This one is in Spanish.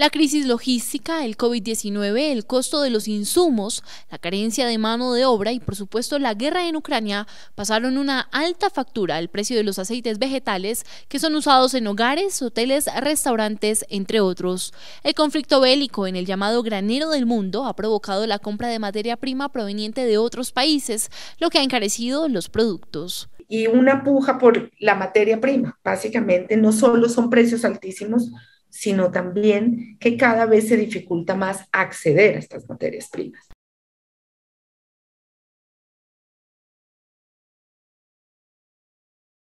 La crisis logística, el COVID-19, el costo de los insumos, la carencia de mano de obra y por supuesto la guerra en Ucrania pasaron una alta factura al precio de los aceites vegetales que son usados en hogares, hoteles, restaurantes, entre otros. El conflicto bélico en el llamado granero del mundo ha provocado la compra de materia prima proveniente de otros países, lo que ha encarecido los productos y una puja por la materia prima. Básicamente no solo son precios altísimos, sino también que cada vez se dificulta más acceder a estas materias primas.